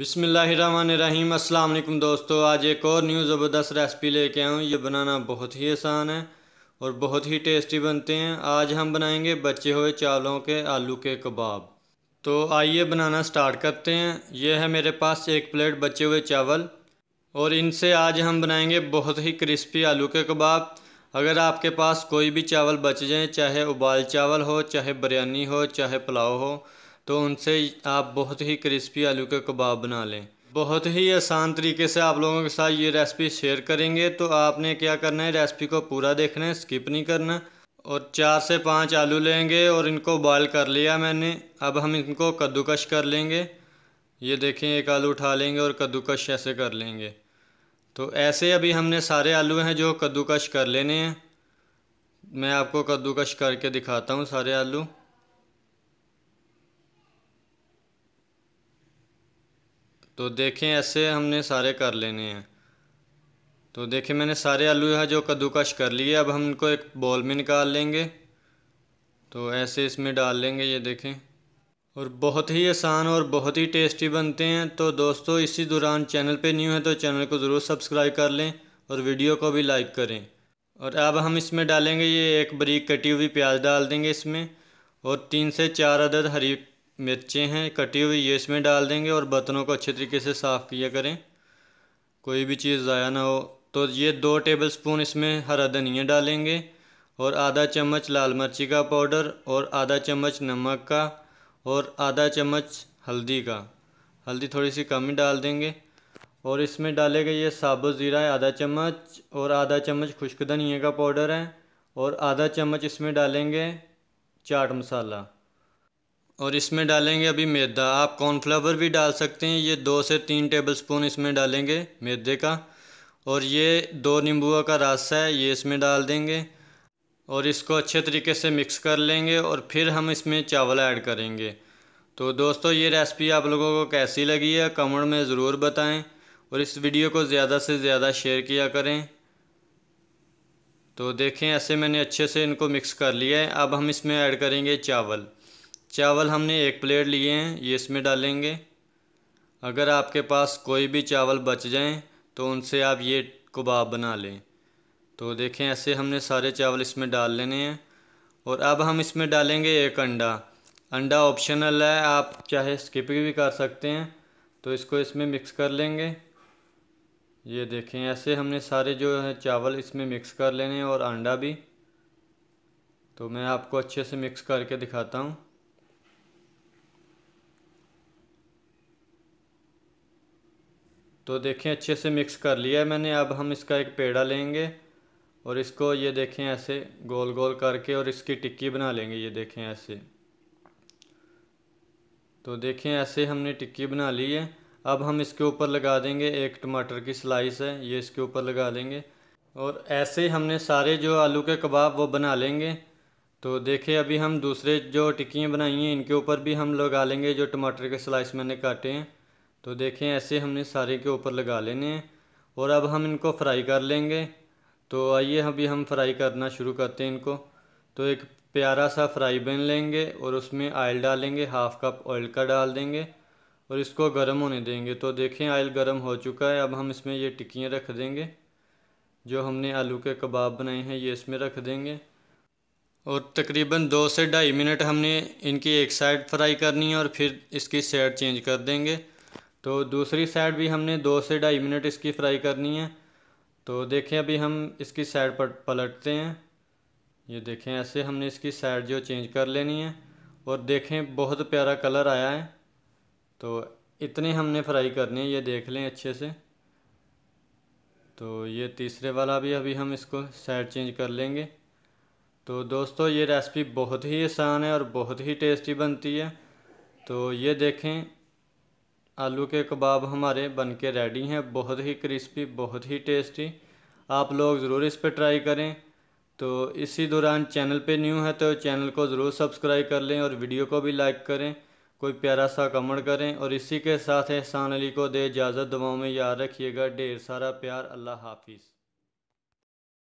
बिसमीम अल्लाम दोस्तों आज एक और न्यू ज़बरदस्त रेसिपी लेके आया हूँ ये बनाना बहुत ही आसान है और बहुत ही टेस्टी बनते हैं आज हम बनाएंगे बचे हुए चावलों के आलू के कबाब तो आइए बनाना स्टार्ट करते हैं ये है मेरे पास एक प्लेट बचे हुए चावल और इनसे आज हम बनाएंगे बहुत ही क्रिस्पी आलू के कबाब अगर आपके पास कोई भी चावल बच जाए चाहे उबाल चावल हो चाहे बिरयानी हो चाहे पुलाव हो तो उनसे आप बहुत ही क्रिस्पी आलू के कबाब बना लें बहुत ही आसान तरीके से आप लोगों के साथ ये रेसिपी शेयर करेंगे तो आपने क्या करना है रेसिपी को पूरा देखना है स्किप नहीं करना और चार से पाँच आलू लेंगे और इनको बॉयल कर लिया मैंने अब हम इनको कद्दूकश कर लेंगे ये देखें एक आलू उठा लेंगे और कद्दूकश ऐसे कर लेंगे तो ऐसे अभी हमने सारे आलू हैं जो कद्दूकश कर लेने हैं मैं आपको कद्दूकश करके दिखाता हूँ सारे आलू तो देखें ऐसे हमने सारे कर लेने हैं तो देखें मैंने सारे आलू यहाँ जो कद्दूकश कर लिए अब हम इनको एक बॉल में निकाल लेंगे तो ऐसे इसमें डाल लेंगे ये देखें और बहुत ही आसान और बहुत ही टेस्टी बनते हैं तो दोस्तों इसी दौरान चैनल पे न्यू है तो चैनल को ज़रूर सब्सक्राइब कर लें और वीडियो को भी लाइक करें और अब हम इसमें डालेंगे ये एक बरीक कटी हुई प्याज डाल देंगे इसमें और तीन से चार अदद हरी मिर्चें हैं कटी हुई ये इसमें डाल देंगे और बर्तनों को अच्छे तरीके से साफ़ किया करें कोई भी चीज़ ज़ाया ना हो तो ये दो टेबल स्पून इसमें हरा धनिया डालेंगे और आधा चम्मच लाल मिर्ची का पाउडर और आधा चम्मच नमक का और आधा चम्मच हल्दी का हल्दी थोड़ी सी कम ही डाल देंगे और इसमें डालेगा ये साबुत ज़ीरा है आधा चम्मच और आधा चम्मच खुश्क धनिया का पाउडर है और आधा चम्मच इसमें डालेंगे चाट मसाला और इसमें डालेंगे अभी मैदा आप कॉर्नफ्लावर भी डाल सकते हैं ये दो से तीन टेबल स्पून इसमें डालेंगे मैदे का और ये दो नींबुआ का रास्ता है ये इसमें डाल देंगे और इसको अच्छे तरीके से मिक्स कर लेंगे और फिर हम इसमें चावल ऐड करेंगे तो दोस्तों ये रेसिपी आप लोगों को कैसी लगी है कमेंट में ज़रूर बताएं और इस वीडियो को ज़्यादा से ज़्यादा शेयर किया करें तो देखें ऐसे मैंने अच्छे से इनको मिक्स कर लिया है अब हम इसमें ऐड करेंगे चावल चावल हमने एक प्लेट लिए हैं ये इसमें डालेंगे अगर आपके पास कोई भी चावल बच जाएं तो उनसे आप ये कबाब बना लें तो देखें ऐसे हमने सारे चावल इसमें डाल लेने हैं और अब हम इसमें डालेंगे एक अंडा अंडा ऑप्शनल है आप चाहे स्किप भी कर सकते हैं तो इसको इसमें मिक्स कर लेंगे ये देखें ऐसे हमने सारे जो है चावल इसमें मिक्स कर लेने हैं और अंडा भी तो मैं आपको अच्छे से मिक्स करके दिखाता हूँ तो देखें अच्छे से मिक्स कर लिया है मैंने अब हम इसका एक पेड़ा लेंगे और इसको ये देखें ऐसे गोल गोल करके और इसकी टिक्की बना लेंगे ये देखें ऐसे तो देखें ऐसे हमने टिक्की बना ली है अब हम इसके ऊपर लगा देंगे एक टमाटर की स्लाइस है ये इसके ऊपर लगा देंगे और ऐसे हमने सारे जो आलू के कबाब वो बना लेंगे तो देखें अभी हम दूसरे जो टिक्कियाँ बनाई हैं इनके ऊपर भी हम लगा लेंगे जो टमाटर के स्लाइस मैंने काटे हैं तो देखें ऐसे हमने सारे के ऊपर लगा लेने हैं और अब हम इनको फ्राई कर लेंगे तो आइए अभी हम फ्राई करना शुरू करते हैं इनको तो एक प्यारा सा फ्राई पैन लेंगे और उसमें आयल डालेंगे हाफ़ कप ऑयल का डाल देंगे और इसको गर्म होने देंगे तो देखें आयल गर्म हो चुका है अब हम इसमें ये टिक्कियाँ रख देंगे जो हमने आलू के कबाब बनाए हैं ये इसमें रख देंगे और तकरीबन दो से ढाई मिनट हमने इनकी एक साइड फ्राई करनी है और फिर इसकी साइड चेंज कर देंगे तो दूसरी साइड भी हमने दो से ढाई मिनट इसकी फ्राई करनी है तो देखें अभी हम इसकी साइड पर पलटते हैं ये देखें ऐसे हमने इसकी साइड जो चेंज कर लेनी है और देखें बहुत प्यारा कलर आया है तो इतने हमने फ्राई करने हैं ये देख लें अच्छे से तो ये तीसरे वाला भी अभी हम इसको साइड चेंज कर लेंगे तो दोस्तों ये रेसिपी बहुत ही आसान है और बहुत ही टेस्टी बनती है तो ये देखें आलू के कबाब हमारे बन के रेडी हैं बहुत ही क्रिस्पी बहुत ही टेस्टी आप लोग ज़रूर इस पर ट्राई करें तो इसी दौरान चैनल पे न्यू है तो चैनल को ज़रूर सब्सक्राइब कर लें और वीडियो को भी लाइक करें कोई प्यारा सा कमेंट करें और इसी के साथ एहसान अली को दे इजाज़त दवाओं में याद रखिएगा ढेर सारा प्यार अल्लाह हाफिज़